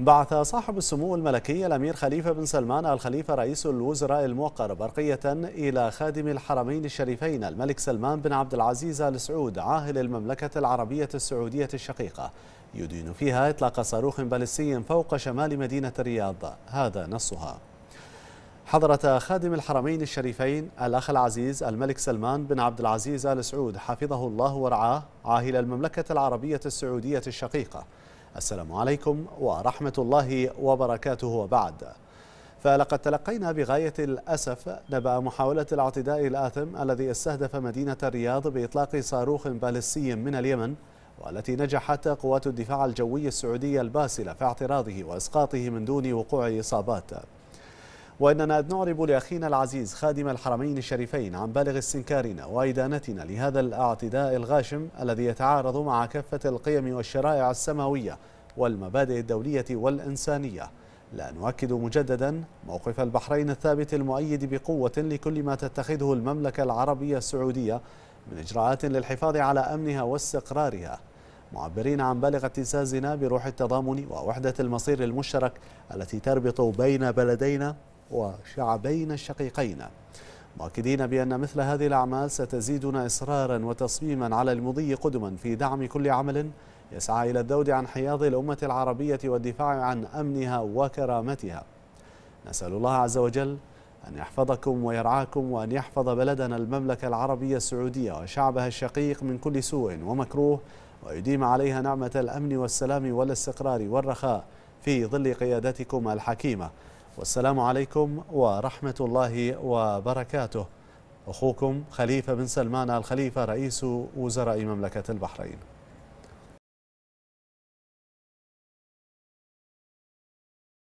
بعث صاحب السمو الملكي الأمير خليفة بن سلمان الخليفة رئيس الوزراء الموقر برقية إلى خادم الحرمين الشريفين الملك سلمان بن عبد العزيز آل سعود عاهل المملكة العربية السعودية الشقيقة يدين فيها إطلاق صاروخ باليستي فوق شمال مدينة الرياض هذا نصها حضرة خادم الحرمين الشريفين الأخ العزيز الملك سلمان بن عبد العزيز آل سعود حفظه الله ورعاه عاهل المملكة العربية السعودية الشقيقة السلام عليكم ورحمة الله وبركاته وبعد فلقد تلقينا بغاية الأسف نبأ محاولة الاعتداء الآثم الذي استهدف مدينة الرياض بإطلاق صاروخ بالستي من اليمن والتي نجحت قوات الدفاع الجوي السعودية الباسلة في اعتراضه وإسقاطه من دون وقوع إصابات وإننا نعرب لأخينا العزيز خادم الحرمين الشريفين عن بالغ استنكارنا وإدانتنا لهذا الاعتداء الغاشم الذي يتعارض مع كافة القيم والشرائع السماوية والمبادئ الدولية والإنسانية لا نؤكد مجددا موقف البحرين الثابت المؤيد بقوة لكل ما تتخذه المملكة العربية السعودية من إجراءات للحفاظ على أمنها واستقرارها معبرين عن بالغ اعتزازنا بروح التضامن ووحدة المصير المشترك التي تربط بين بلدينا وشعبين شقيقين مؤكدين بأن مثل هذه الأعمال ستزيدنا إصرارا وتصميما على المضي قدما في دعم كل عمل يسعى إلى الذود عن حياض الأمة العربية والدفاع عن أمنها وكرامتها نسأل الله عز وجل أن يحفظكم ويرعاكم وأن يحفظ بلدنا المملكة العربية السعودية وشعبها الشقيق من كل سوء ومكروه ويديم عليها نعمة الأمن والسلام والاستقرار والرخاء في ظل قيادتكم الحكيمة والسلام عليكم ورحمة الله وبركاته أخوكم خليفة بن سلمان الخليفة رئيس وزراء مملكة البحرين